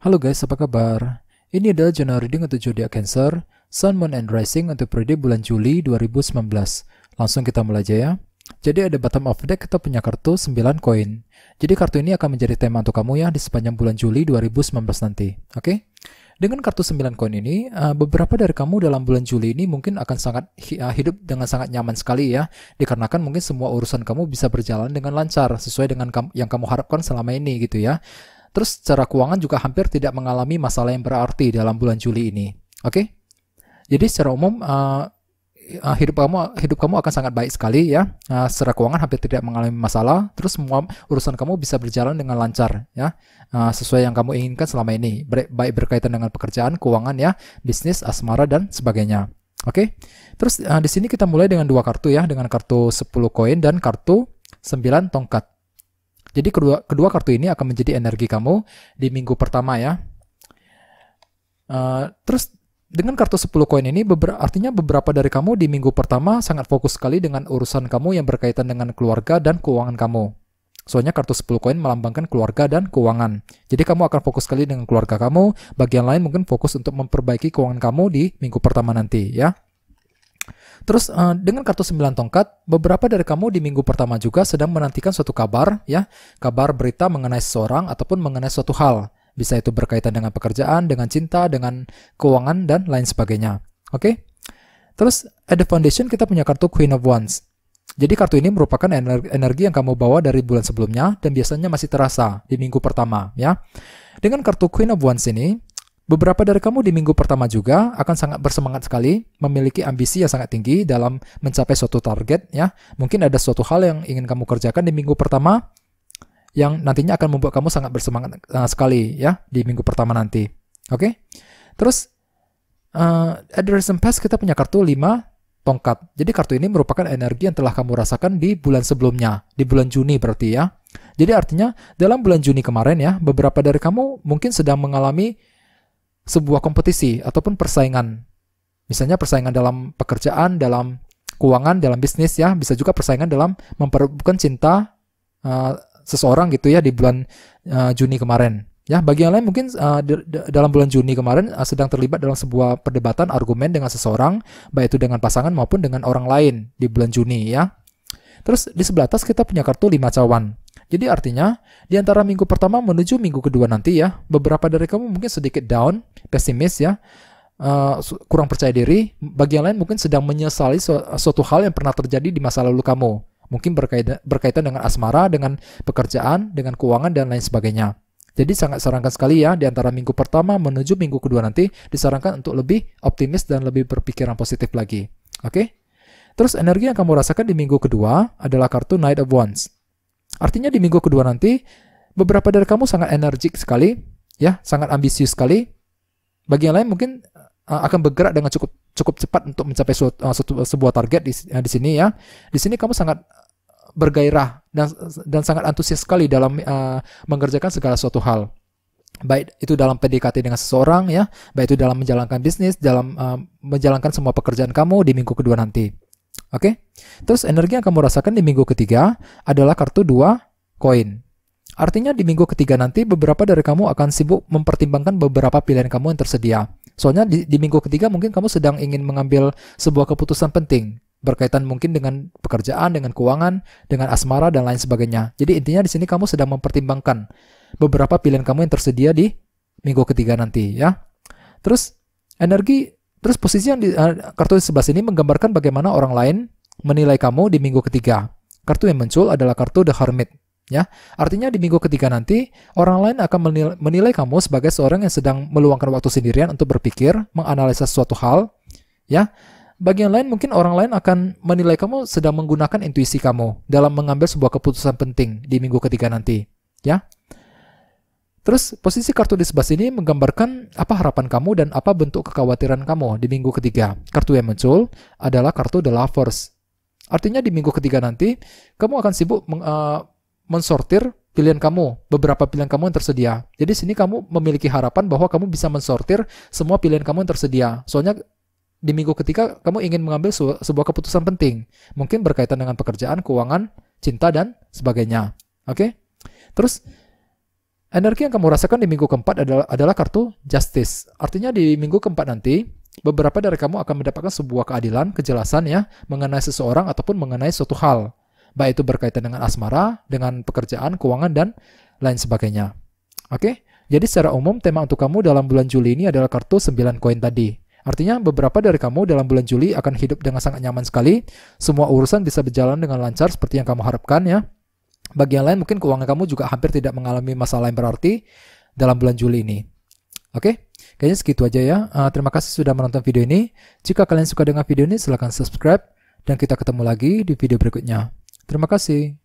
Halo guys, apa kabar? Ini adalah general reading untuk zodiak Cancer, Sun, Moon, and Rising untuk periode bulan Juli 2019. Langsung kita mulai aja ya. Jadi ada bottom of deck kita punya kartu 9 koin. Jadi kartu ini akan menjadi tema untuk kamu ya di sepanjang bulan Juli 2019 nanti. Oke? Okay? Dengan kartu 9 koin ini, eh, beberapa dari kamu dalam bulan Juli ini mungkin akan sangat eh, hidup dengan sangat nyaman sekali ya, dikarenakan mungkin semua urusan kamu bisa berjalan dengan lancar sesuai dengan yang kamu harapkan selama ini gitu ya. Terus secara keuangan juga hampir tidak mengalami masalah yang berarti dalam bulan Juli ini. Oke? Okay? Jadi secara umum uh, uh, hidup kamu hidup kamu akan sangat baik sekali ya. Uh, secara keuangan hampir tidak mengalami masalah. Terus semua urusan kamu bisa berjalan dengan lancar ya. Uh, sesuai yang kamu inginkan selama ini, baik berkaitan dengan pekerjaan, keuangan ya, bisnis, asmara dan sebagainya. Oke. Okay? Terus uh, di sini kita mulai dengan dua kartu ya, dengan kartu 10 koin dan kartu 9 tongkat. Jadi kedua kedua kartu ini akan menjadi energi kamu di minggu pertama ya. Uh, terus dengan kartu 10 koin ini beber artinya beberapa dari kamu di minggu pertama sangat fokus sekali dengan urusan kamu yang berkaitan dengan keluarga dan keuangan kamu. Soalnya kartu 10 koin melambangkan keluarga dan keuangan. Jadi kamu akan fokus sekali dengan keluarga kamu, bagian lain mungkin fokus untuk memperbaiki keuangan kamu di minggu pertama nanti ya. Terus uh, dengan kartu 9 tongkat, beberapa dari kamu di minggu pertama juga sedang menantikan suatu kabar ya, kabar berita mengenai seseorang ataupun mengenai suatu hal. Bisa itu berkaitan dengan pekerjaan, dengan cinta, dengan keuangan dan lain sebagainya. Oke? Okay? Terus at the foundation kita punya kartu Queen of Wands. Jadi kartu ini merupakan energi yang kamu bawa dari bulan sebelumnya dan biasanya masih terasa di minggu pertama ya. Dengan kartu Queen of Wands ini, Beberapa dari kamu di minggu pertama juga akan sangat bersemangat sekali, memiliki ambisi yang sangat tinggi dalam mencapai suatu target ya. Mungkin ada suatu hal yang ingin kamu kerjakan di minggu pertama yang nantinya akan membuat kamu sangat bersemangat uh, sekali ya di minggu pertama nanti. Oke? Okay? Terus uh, at the recent past kita punya kartu 5 tongkat. Jadi kartu ini merupakan energi yang telah kamu rasakan di bulan sebelumnya, di bulan Juni berarti ya. Jadi artinya dalam bulan Juni kemarin ya, beberapa dari kamu mungkin sedang mengalami sebuah kompetisi ataupun persaingan. Misalnya persaingan dalam pekerjaan, dalam keuangan, dalam bisnis ya, bisa juga persaingan dalam memperebutkan cinta uh, seseorang gitu ya di bulan uh, Juni kemarin. Ya, bagi yang lain mungkin uh, dalam bulan Juni kemarin uh, sedang terlibat dalam sebuah perdebatan argumen dengan seseorang, baik itu dengan pasangan maupun dengan orang lain di bulan Juni ya. Terus di sebelah atas kita punya kartu 5 cawan. Jadi artinya, di antara minggu pertama menuju minggu kedua nanti ya, beberapa dari kamu mungkin sedikit down, pesimis ya, uh, kurang percaya diri, Bagian lain mungkin sedang menyesali su suatu hal yang pernah terjadi di masa lalu kamu. Mungkin berkaitan, berkaitan dengan asmara, dengan pekerjaan, dengan keuangan, dan lain sebagainya. Jadi sangat sarankan sekali ya, di antara minggu pertama menuju minggu kedua nanti, disarankan untuk lebih optimis dan lebih berpikiran positif lagi. Oke? Okay? Terus energi yang kamu rasakan di minggu kedua adalah kartu Knight of Wands. Artinya di minggu kedua nanti beberapa dari kamu sangat energik sekali, ya, sangat ambisius sekali. Bagi yang lain mungkin uh, akan bergerak dengan cukup cukup cepat untuk mencapai suatu, uh, eh, suatu, sebuah target di, uh, di sini ya. Di sini kamu sangat bergairah dan dan sangat antusias sekali dalam uh, mengerjakan segala suatu hal baik itu dalam PDKT dengan seseorang ya, baik itu dalam menjalankan bisnis, dalam uh, menjalankan semua pekerjaan kamu di minggu kedua nanti. Oke? Okay? Terus energi yang kamu rasakan di minggu ketiga adalah kartu dua koin. Artinya di minggu ketiga nanti beberapa dari kamu akan sibuk mempertimbangkan beberapa pilihan kamu yang tersedia. Soalnya di, di minggu ketiga mungkin kamu sedang ingin mengambil sebuah keputusan penting berkaitan mungkin dengan pekerjaan, dengan keuangan, dengan asmara dan lain sebagainya. Jadi intinya di sini kamu sedang mempertimbangkan beberapa pilihan kamu yang tersedia di minggu ketiga nanti ya. Terus energi Terus posisi yang di eh, kartu di sebelah sini menggambarkan bagaimana orang lain menilai kamu di minggu ketiga. Kartu yang muncul adalah kartu The Hermit. Ya, artinya di minggu ketiga nanti orang lain akan menilai, menilai kamu sebagai seorang yang sedang meluangkan waktu sendirian untuk berpikir, menganalisa suatu hal. Ya, bagi yang lain mungkin orang lain akan menilai kamu sedang menggunakan intuisi kamu dalam mengambil sebuah keputusan penting di minggu ketiga nanti. Ya, Terus posisi kartu di sebelah sini menggambarkan apa harapan kamu dan apa bentuk kekhawatiran kamu di minggu ketiga. Kartu yang muncul adalah kartu The Lovers. Artinya di minggu ketiga nanti kamu akan sibuk meng, uh, mensortir pilihan kamu, beberapa pilihan kamu yang tersedia. Jadi sini kamu memiliki harapan bahwa kamu bisa mensortir semua pilihan kamu yang tersedia. Soalnya di minggu ketiga kamu ingin mengambil sebuah keputusan penting, mungkin berkaitan dengan pekerjaan, keuangan, cinta dan sebagainya. Oke? Okay? Terus Energi yang kamu rasakan di minggu keempat adalah, adalah kartu justice. Artinya di minggu keempat nanti, beberapa dari kamu akan mendapatkan sebuah keadilan, kejelasan ya, mengenai seseorang ataupun mengenai suatu hal. Baik itu berkaitan dengan asmara, dengan pekerjaan, keuangan, dan lain sebagainya. Oke, jadi secara umum tema untuk kamu dalam bulan Juli ini adalah kartu 9 koin tadi. Artinya beberapa dari kamu dalam bulan Juli akan hidup dengan sangat nyaman sekali. Semua urusan bisa berjalan dengan lancar seperti yang kamu harapkan ya. Bagi yang lain mungkin keuangan kamu juga hampir tidak mengalami masalah yang berarti dalam bulan Juli ini. Oke, okay? kayaknya segitu aja ya. Uh, terima kasih sudah menonton video ini. Jika kalian suka dengan video ini, silahkan subscribe. Dan kita ketemu lagi di video berikutnya. Terima kasih.